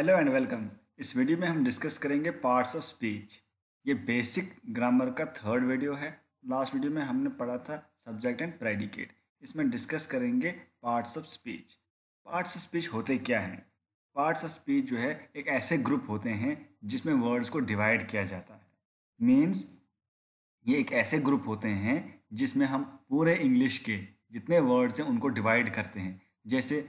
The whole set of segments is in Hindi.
हेलो एंड वेलकम इस वीडियो में हम डिस्कस करेंगे पार्ट्स ऑफ स्पीच ये बेसिक ग्रामर का थर्ड वीडियो है लास्ट वीडियो में हमने पढ़ा था सब्जेक्ट एंड प्रेडिकेट इसमें डिस्कस करेंगे parts of speech parts of speech होते क्या हैं पार्ट्स ऑफ स्पीच जो है एक ऐसे ग्रुप होते हैं जिसमें वर्ड्स को डिवाइड किया जाता है मीन्स ये एक ऐसे ग्रुप होते हैं जिसमें हम पूरे इंग्लिश के जितने वर्ड्स हैं उनको डिवाइड करते हैं जैसे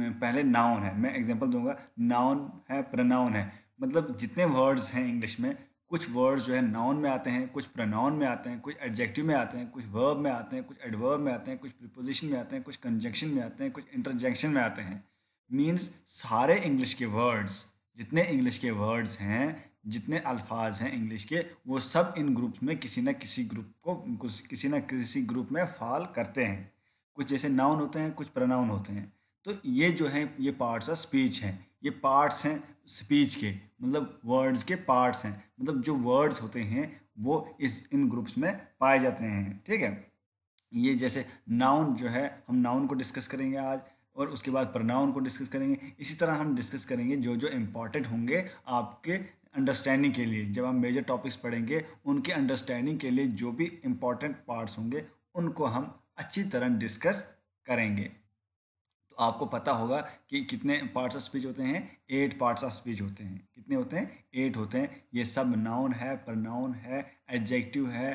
पहले नाउन है मैं एग्जांपल दूंगा नाउन है प्रनाउन है मतलब जितने वर्ड्स हैं इंग्लिश में कुछ वर्ड्स जो है नाउन में आते हैं कुछ प्रनाउन में आते हैं कुछ एडजेक्टिव में आते हैं कुछ वर्ब में आते हैं कुछ एडवर्ब में आते हैं कुछ प्रिपोजिशन में आते हैं कुछ कंजक्शन में आते हैं कुछ इंटरजेक्शन में आते हैं मीन्स सारे इंग्लिश के वर्ड्स जितने इंग्लिश के वर्ड्स हैं जितने अल्फाज हैं इंग्लिश के वो सब इन ग्रुप्स में किसी न किसी ग्रुप को किसी न किसी ग्रुप में फॉल करते हैं कुछ जैसे नाउन होते हैं कुछ प्रनाउन होते हैं तो ये जो है ये पार्ट्स ऑफ स्पीच हैं ये पार्ट्स हैं स्पीच के मतलब वर्ड्स के पार्ट्स हैं मतलब जो वर्ड्स होते हैं वो इस इन ग्रुप्स में पाए जाते हैं ठीक है ये जैसे नाउन जो है हम नाउन को डिस्कस करेंगे आज और उसके बाद प्रनाउन को डिस्कस करेंगे इसी तरह हम डिस्कस करेंगे जो जो इम्पॉर्टेंट होंगे आपके अंडरस्टैंडिंग के लिए जब हम मेजर टॉपिक्स पढ़ेंगे उनके अंडरस्टैंडिंग के लिए जो भी इम्पॉर्टेंट पार्ट्स होंगे उनको हम अच्छी तरह डिस्कस करेंगे तो आपको पता होगा कि कितने पार्ट्स ऑफ स्पीच होते हैं एट पार्ट्स ऑफ स्पीच होते हैं कितने होते हैं एट होते हैं ये सब नाउन है प्रनाउन है एडजेक्टिव है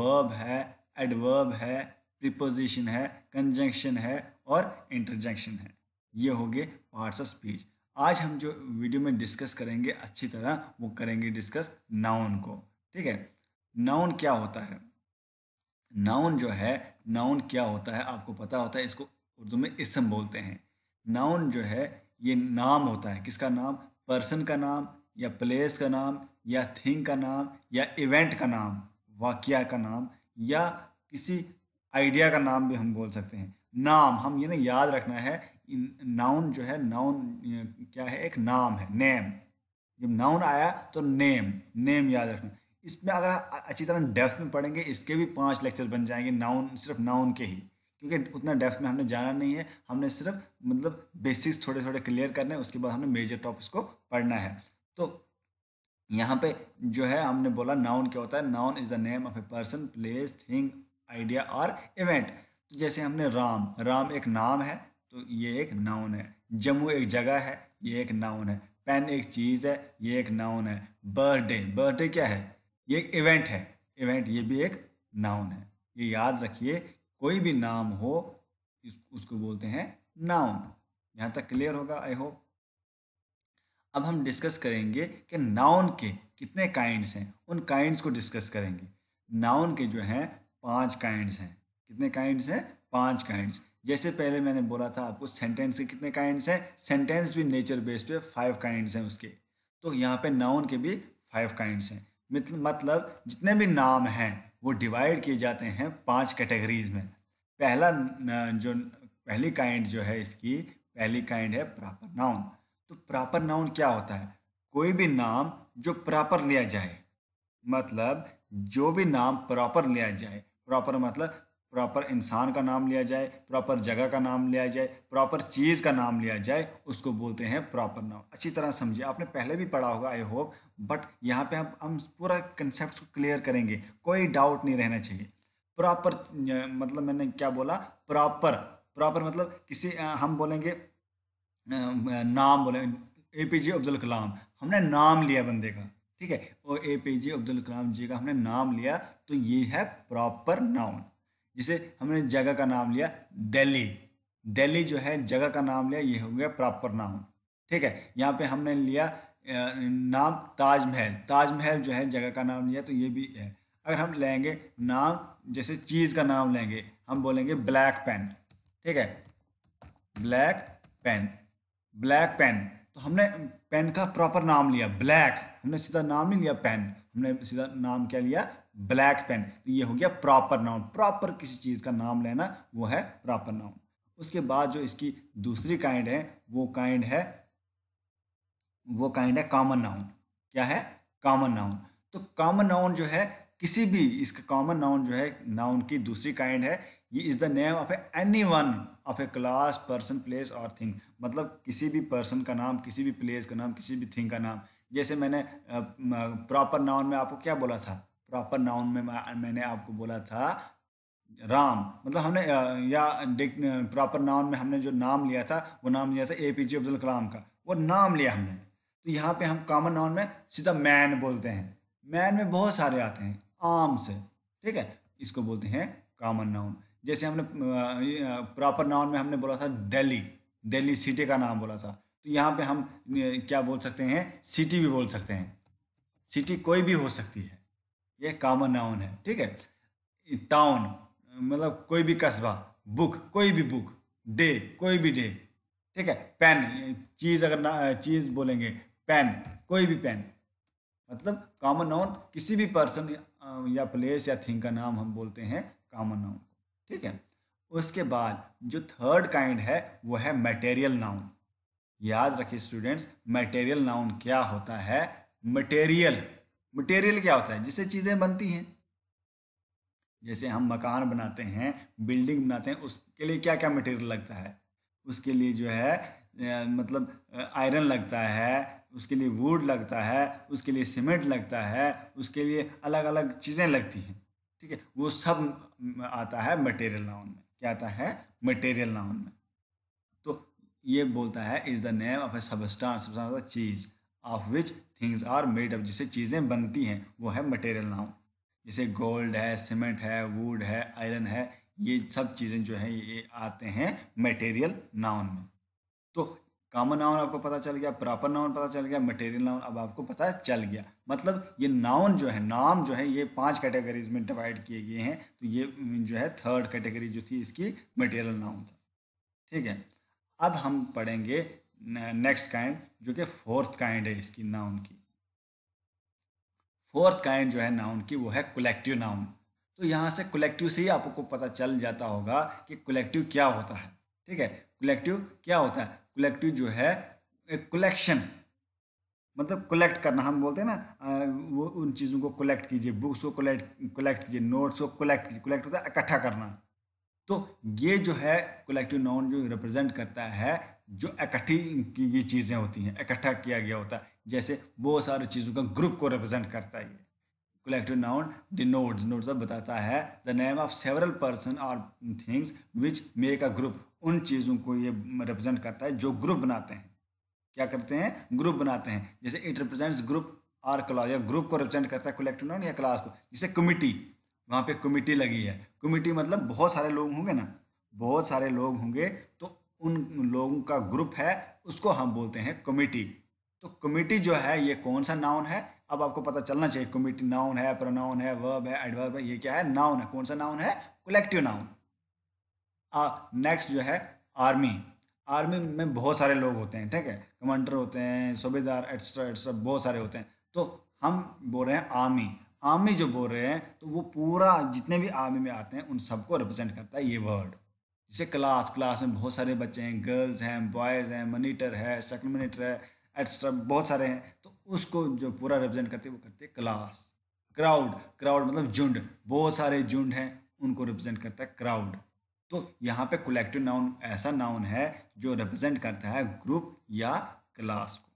वर्ब है एडवर्ब है प्रिपोजिशन है कंजंक्शन है और इंटरजेंक्शन है ये हो गए पार्ट्स ऑफ स्पीच आज हम जो वीडियो में डिस्कस करेंगे अच्छी तरह वो करेंगे डिस्कस नाउन को ठीक है नाउन क्या होता है नाउन जो है नाउन क्या होता है आपको पता होता है इसको उर्दू में इसम बोलते हैं नाउन जो है ये नाम होता है किसका नाम पर्सन का नाम या प्लेस का नाम या थिंग का नाम या इवेंट का नाम वाक्य का नाम या किसी आइडिया का नाम भी हम बोल सकते हैं नाम हम ये ना याद रखना है नाउन जो है नाउन क्या है एक नाम है नेम जब नाउन आया तो नेम नेम याद रखना इसमें अगर अच्छी तरह डेप्थ में पढ़ेंगे इसके भी पांच लेक्चर बन जाएंगे नाउन सिर्फ नाउन के ही क्योंकि उतना डेप्थ में हमने जाना नहीं है हमने सिर्फ मतलब बेसिक्स थोड़े थोड़े क्लियर करने हैं उसके बाद हमने मेजर टॉपिक्स को पढ़ना है तो यहाँ पे जो है हमने बोला नाउन क्या होता है noun is the name of a person place thing idea और इवेंट तो जैसे हमने राम राम एक नाम है तो ये एक नाउन है जम्मू एक जगह है ये एक नाउन है पेन एक चीज़ है ये एक नाउन है बर्थडे बर्थडे क्या है ये एक इवेंट है इवेंट ये भी एक नाउन है ये याद रखिए कोई भी नाम हो इस, उसको बोलते हैं नाउन यहाँ तक क्लियर होगा आई होप अब हम डिस्कस करेंगे कि नाउन के कितने काइंड्स हैं उन काइंड्स को डिस्कस करेंगे नाउन के जो हैं पांच काइंड्स हैं कितने काइंड्स हैं पांच काइंड्स जैसे पहले मैंने बोला था आपको सेंटेंस के कितने काइंड्स हैं सेंटेंस भी नेचर बेस पे फाइव काइंड्स हैं उसके तो यहाँ पे नाउन के भी फाइव काइंड्स हैं मतलब जितने भी नाम हैं वो डिवाइड किए जाते हैं पांच कैटेगरीज में पहला जो पहली काइंड जो है इसकी पहली काइंड है प्रॉपर नाउन तो प्रॉपर नाउन क्या होता है कोई भी नाम जो प्रॉपर लिया जाए मतलब जो भी नाम प्रॉपर लिया जाए प्रॉपर मतलब प्रॉपर इंसान का नाम लिया जाए प्रॉपर जगह का नाम लिया जाए प्रॉपर चीज़ का नाम लिया जाए उसको बोलते हैं प्रॉपर नाम अच्छी तरह समझिए आपने पहले भी पढ़ा होगा आई होप बट यहाँ पे हम हम पूरा कंसेप्ट को क्लियर करेंगे कोई डाउट नहीं रहना चाहिए प्रॉपर मतलब मैंने क्या बोला प्रॉपर प्रॉपर मतलब किसी हम बोलेंगे नाम बोलेंगे ए पी जे अब्दुल कलाम हमने नाम लिया बंदे का ठीक है और ए पी जे अब्दुल कलाम जी का हमने नाम लिया तो ये है प्रॉपर नाउन जिसे हमने जगह का नाम लिया दिल्ली दिल्ली जो है जगह का नाम लिया ये हो गया प्रॉपर नाउन ठीक है यहाँ पे हमने लिया नाम ताजमहल ताजमहल जो है जगह का नाम लिया तो ये भी है अगर हम लेंगे नाम जैसे चीज़ का नाम लेंगे हम बोलेंगे ब्लैक पेन ठीक है ब्लैक पेन ब्लैक पेन तो हमने पेन का प्रॉपर नाम लिया ब्लैक हमने सीधा नाम नहीं लिया पेन हमने सीधा नाम क्या लिया ब्लैक पेन तो ये हो गया प्रॉपर नाउन प्रॉपर किसी चीज़ का नाम लेना वो है प्रॉपर नाउन उसके बाद जो इसकी दूसरी काइंड है वो काइंड है वो काइंड है कॉमन नाउन क्या है कॉमन नाउन तो कॉमन नाउन जो है किसी भी इसका कॉमन नाउन जो है नाउन की दूसरी काइंड है ये is the name of a any one of a class person place और थिंग मतलब किसी भी पर्सन का नाम किसी भी प्लेस का नाम किसी भी थिंग का नाम जैसे मैंने प्रॉपर नाउन में आपको क्या बोला था प्रॉपर नाउन में मैंने आपको बोला था राम मतलब हमने या प्रॉपर नाउन में हमने जो नाम लिया था वो नाम लिया था ए पी जे अब्दुल कलाम का वो नाम लिया हमने तो यहाँ पे हम कॉमन नाउन में सीधा मैन बोलते हैं मैन में बहुत सारे आते हैं आम से ठीक है इसको बोलते हैं कॉमन नाउन जैसे हमने प्रॉपर नाउन में हमने बोला था दिल्ली दिल्ली सिटी का नाम बोला था तो यहाँ पे हम क्या बोल सकते हैं सिटी भी बोल सकते हैं सिटी कोई भी हो सकती है ये कॉमन नाउन है ठीक है टाउन मतलब कोई भी कस्बा बुक कोई भी बुक डे कोई भी डे ठीक है पेन चीज़ अगर ना चीज़ बोलेंगे पेन कोई भी पेन मतलब कॉमन नाउन किसी भी पर्सन या प्लेस या थिंग का नाम हम बोलते हैं कॉमन नाउन ठीक है उसके बाद जो थर्ड काइंड है वो है मटेरियल नाउन याद रखिए स्टूडेंट्स मटेरियल नाउन क्या होता है मटेरियल मटेरियल क्या होता है जिससे चीज़ें बनती हैं जैसे हम मकान बनाते हैं बिल्डिंग बनाते हैं उसके लिए क्या क्या मटेरियल लगता है उसके लिए जो है मतलब आयरन लगता है उसके लिए वुड लगता है उसके लिए सीमेंट लगता है उसके लिए अलग अलग चीज़ें लगती हैं ठीक है वो सब आता है मटेरियल नाउन में क्या आता है मटेरियल नाउन में तो ये बोलता है is the name of a substance चीज़ of which things are made up जिसे चीज़ें बनती हैं वो है मटेरियल नाउन जैसे गोल्ड है सीमेंट है वुड है आयरन है ये सब चीज़ें जो हैं ये आते हैं मटेरियल नाउन में तो कॉमन नाउन आपको पता चल गया प्रॉपर नाउन पता चल गया मटेरियल नाउन अब आपको पता चल गया मतलब ये नाउन जो है नाम जो है ये पांच कैटेगरीज में डिवाइड किए गए हैं तो ये जो है थर्ड कैटेगरी जो थी इसकी मटेरियल नाउन था ठीक है अब हम पढ़ेंगे नेक्स्ट काइंड जो कि फोर्थ काइंड है इसकी नाउन की फोर्थ काइंड जो है नाउन की वो है कलेक्टिव नाउन तो यहाँ से कलेक्टिव से ही आपको पता चल जाता होगा कि कलेक्टिव क्या होता है ठीक है कलेक्टिव क्या होता है कलेक्टिव जो है एक कलेक्शन मतलब कलेक्ट करना हम बोलते हैं ना वो उन चीज़ों को कलेक्ट कीजिए बुक्स को कलेक्ट कलेक्ट कीजिए नोट्स को कलेक्ट कीजिए कलेक्ट होता है इकट्ठा करना तो ये जो है कलेक्टिव नाउन जो रिप्रेजेंट करता है जो इकट्ठी की ये चीज़ें होती हैं इकट्ठा किया गया होता है जैसे बहुत सारी चीज़ों का ग्रुप को रिप्रेजेंट करता है collective noun denotes denotes बताता है the name of several person और things which make a group उन चीज़ों को ये रिप्रेजेंट करता है जो ग्रुप बनाते हैं क्या करते हैं ग्रुप बनाते हैं जैसे it represents group or class या ग्रुप को रिप्रेजेंट करता है कलेक्टिव नाउन या क्लास को जैसे कमिटी वहाँ पे कमिटी लगी है कमिटी मतलब बहुत सारे लोग होंगे ना बहुत सारे लोग होंगे तो उन लोगों का ग्रुप है उसको हम बोलते हैं कमेटी तो कमेटी जो है ये कौन सा नाउन है अब आपको पता चलना चाहिए कमेटी नाउन है प्रोनाउन है वर्ब है एडवर्ब है ये क्या है नाउन है कौन सा नाउन है कलेक्टिव नाउन नेक्स्ट जो है आर्मी आर्मी में बहुत सारे लोग होते हैं ठीक है कमांडर होते हैं सूबेदार एट्सट्रा एट्सट्रा बहुत सारे होते हैं तो हम बोल रहे हैं आर्मी आर्मी जो बोल रहे हैं तो वो पूरा जितने भी आर्मी में आते हैं उन सबको रिप्रेजेंट करता है ये वर्ड जैसे क्लास क्लास में बहुत सारे बच्चे हैं गर्ल्स हैं बॉयज़ हैं मोनीटर है सेकंड मोनीटर है एक्स्ट्रा बहुत सारे हैं तो उसको जो पूरा रिप्रेजेंट करते हैं वो करते हैं क्लास क्राउड क्राउड मतलब झुंड बहुत सारे झुंड हैं उनको रिप्रेजेंट करता है क्राउड तो यहाँ पे कलेक्टिव नाउन ऐसा नाउन है जो रिप्रेजेंट करता है ग्रुप या क्लास को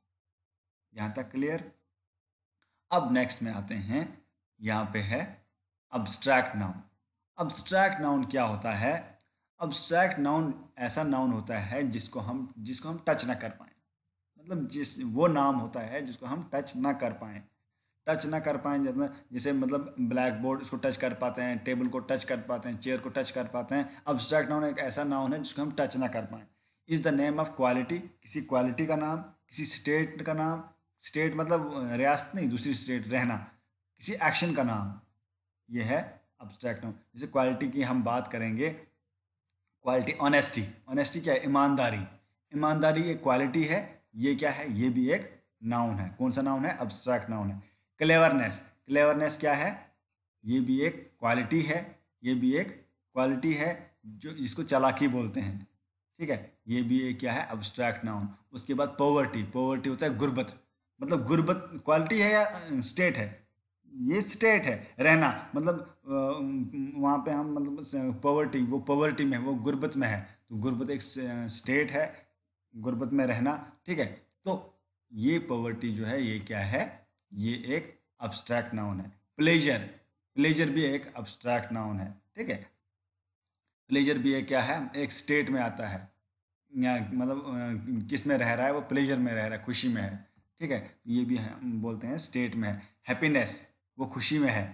यहाँ तक क्लियर अब नेक्स्ट में आते हैं यहाँ पे है अब्स्ट्रैक्ट नाउन अब्स्ट्रैक्ट नाउन क्या होता है अब्सट्रैक्ट नाउन ऐसा नाउन होता है जिसको हम जिसको हम टच ना कर पाएँ मतलब जिस वो नाम होता है जिसको हम टच ना कर पाएँ टच ना कर पाए जब जैसे मतलब ब्लैक बोर्ड इसको टच कर पाते हैं टेबल को टच कर पाते हैं चेयर को टच कर पाते हैं अब्सट्रैक्ट नाउन एक ऐसा नाउन है जिसको हम टच ना कर पाएँ is the name of quality किसी क्वालिटी का नाम किसी स्टेट का नाम स्टेट मतलब रियासत नहीं दूसरी स्टेट रहना किसी एक्शन का नाम यह है अब्सट्रैक्ट नाउन जैसे क्वालिटी की हम बात करेंगे क्वालिटी ऑनेस्टी ऑनेस्टी क्या है ईमानदारी ईमानदारी एक क्वालिटी है ये क्या है ये भी एक नाउन है कौन सा नाउन है अब्स्ट्रैक्ट नाउन है क्लेवरनेस क्लेवरनेस क्या है ये भी एक क्वालिटी है ये भी एक क्वालिटी है जो जिसको चालाकी बोलते हैं ठीक है ये भी एक क्या है अब्स्ट्रैक्ट नाउन उसके बाद पॉवर्टी पॉवर्टी होता है गुर्बत मतलब गुर्बत क्वालिटी है या स्टेट है ये स्टेट है रहना मतलब वहाँ पे हम मतलब पॉवर्टी वो पॉवर्टी में वो गुर्बत में है तो गुर्बत एक स्टेट है गुर्बत में रहना ठीक है तो ये पॉवर्टी जो है ये क्या है ये एक अब्स्ट्रैक्ट नाउन है प्लेजर प्लेजर भी एक अब्स्ट्रैक्ट नाउन है ठीक है प्लेजर भी एक क्या है एक स्टेट में आता है या मतलब किस में रह रहा है वो प्लेजर में रह रहा है खुशी में है ठीक है ये भी है, बोलते हैं स्टेट में है हैप्पीनेस वो खुशी में है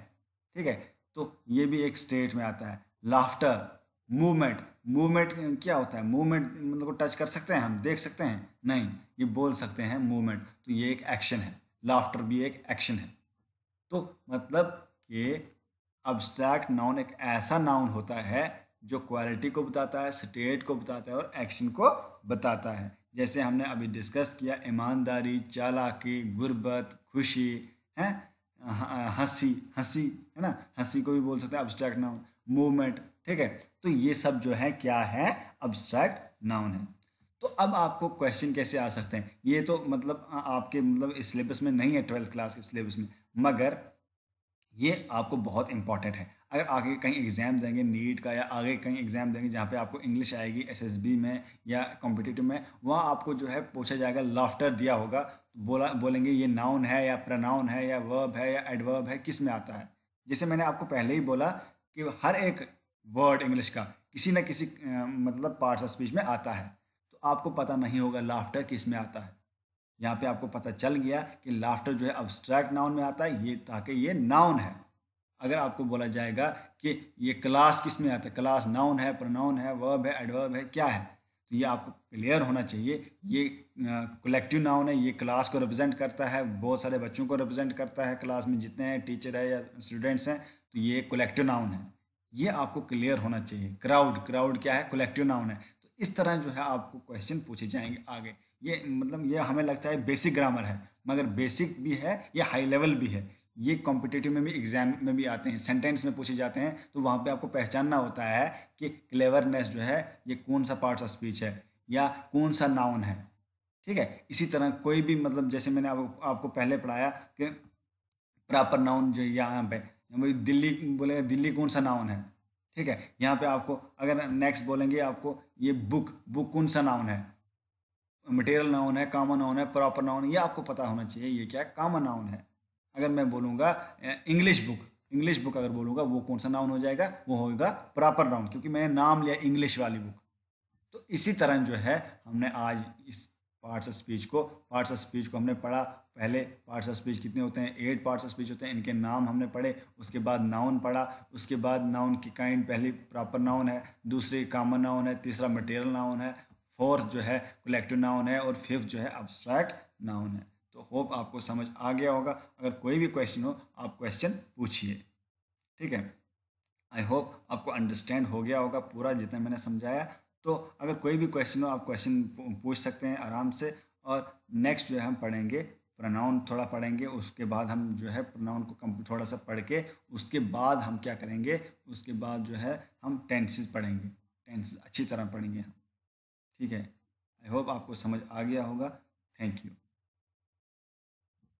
ठीक है तो ये भी एक स्टेट में आता है लाफ्टर मूवमेंट मूवमेंट क्या होता है मूवमेंट मतलब टच कर सकते हैं हम देख सकते हैं नहीं ये बोल सकते हैं मूवमेंट तो ये एक एक्शन है लाफ्टर भी एक एक्शन है तो मतलब कि अब्स्ट्रैक्ट नाउन एक ऐसा नाउन होता है जो क्वालिटी को बताता है स्टेट को बताता है और एक्शन को बताता है जैसे हमने अभी डिस्कस किया ईमानदारी चालाकी गुर्बत खुशी हैं हंसी हंसी है ना हंसी को भी बोल सकते हैं अब्स्ट्रैक्ट नाउन मूवमेंट ठीक है तो ये सब जो है क्या है अब्स्ट्रैक्ट नाउन है तो अब आपको क्वेश्चन कैसे आ सकते हैं ये तो मतलब आपके मतलब सिलेबस में नहीं है ट्वेल्थ क्लास के सिलेबस में मगर ये आपको बहुत इंपॉर्टेंट है अगर आगे कहीं एग्ज़ाम देंगे नीट का या आगे कहीं एग्ज़ाम देंगे जहाँ पे आपको इंग्लिश आएगी एसएसबी में या कॉम्पिटिटिव में वहाँ आपको जो है पूछा जाएगा लाफ्टर दिया होगा बोला बोलेंगे ये नाउन है या प्रनाउन है या वर्ब है या एडवर्ब है किस में आता है जैसे मैंने आपको पहले ही बोला कि हर एक वर्ड इंग्लिश का किसी न किसी मतलब पार्ट्स ऑफ स्पीच में आता है तो आपको पता नहीं होगा लाफ्टर किस में आता है यहाँ पे आपको पता चल गया कि लाफ्टर जो है अब्स्ट्रैक्ट नाउन में आता है ये ताकि ये नाउन है अगर आपको बोला जाएगा कि ये क्लास किस में आता है क्लास नाउन है प्रोनाउन है वर्ब है एडवर्ब है क्या है तो ये आपको क्लियर होना चाहिए ये कलेक्टिव नाउन है ये क्लास को रिप्रेजेंट करता है बहुत सारे बच्चों को रिप्रेजेंट करता है क्लास में जितने हैं टीचर है या स्टूडेंट्स हैं तो ये कलेक्टिव नाउन है ये आपको क्लियर होना चाहिए क्राउड क्राउड क्या है कलेक्टिव नाउन है तो इस तरह जो है आपको क्वेश्चन पूछे जाएंगे आगे ये मतलब ये हमें लगता है बेसिक ग्रामर है मगर बेसिक भी है ये हाई लेवल भी है ये कॉम्पिटेटिव में भी एग्जाम में भी आते हैं सेंटेंस में पूछे जाते हैं तो वहाँ पे आपको पहचानना होता है कि क्लेवरनेस जो है ये कौन सा पार्ट्स ऑफ स्पीच है या कौन सा नाउन है ठीक है इसी तरह कोई भी मतलब जैसे मैंने आप, आपको पहले पढ़ाया कि प्रॉपर नाउन जो यहाँ पे दिल्ली बोले दिल्ली कौन सा नाउन है ठीक है यहाँ पे आपको अगर नेक्स्ट बोलेंगे आपको ये बुक बुक कौन सा नाउन है मटेरियल नाउन है कामन नाउन है प्रॉपर नाउन ये आपको पता होना चाहिए ये क्या है कामन नाउन है अगर मैं बोलूँगा इंग्लिश बुक इंग्लिश बुक अगर बोलूँगा वो कौन सा नाउन हो जाएगा वो होगा प्रॉपर नाउन क्योंकि मैंने नाम लिया इंग्लिश वाली बुक तो इसी तरह जो है हमने आज इस पार्ट्स स्पीच को पार्ट्स स्पीच को हमने पढ़ा पहले पार्ट्स स्पीच कितने होते हैं एट पार्ट्स स्पीच होते हैं इनके नाम हमने पढ़े उसके बाद नाउन पढ़ा उसके बाद नाउन की काइंड पहली प्रॉपर नाउन है दूसरी कामन नाउन है तीसरा मटेरियल नाउन है फोर्थ जो है कलेक्टिव नाउन है और फिफ्थ जो है अब्स्ट्रैक्ट नाउन है तो होप आपको समझ आ गया होगा अगर कोई भी क्वेश्चन हो आप क्वेश्चन पूछिए ठीक है आई होप आपको अंडरस्टैंड हो गया होगा पूरा जितना मैंने समझाया तो अगर कोई भी क्वेश्चन हो आप क्वेश्चन पूछ सकते हैं आराम से और नेक्स्ट जो है हम पढ़ेंगे प्रनाउन थोड़ा पढ़ेंगे उसके बाद हम जो है प्रनाउन को कम थोड़ा सा पढ़ के उसके बाद हम क्या करेंगे उसके बाद जो है हम टेंसेस पढ़ेंगे टेंसेस अच्छी तरह पढ़ेंगे ठीक है आई होप आपको समझ आ गया होगा थैंक यू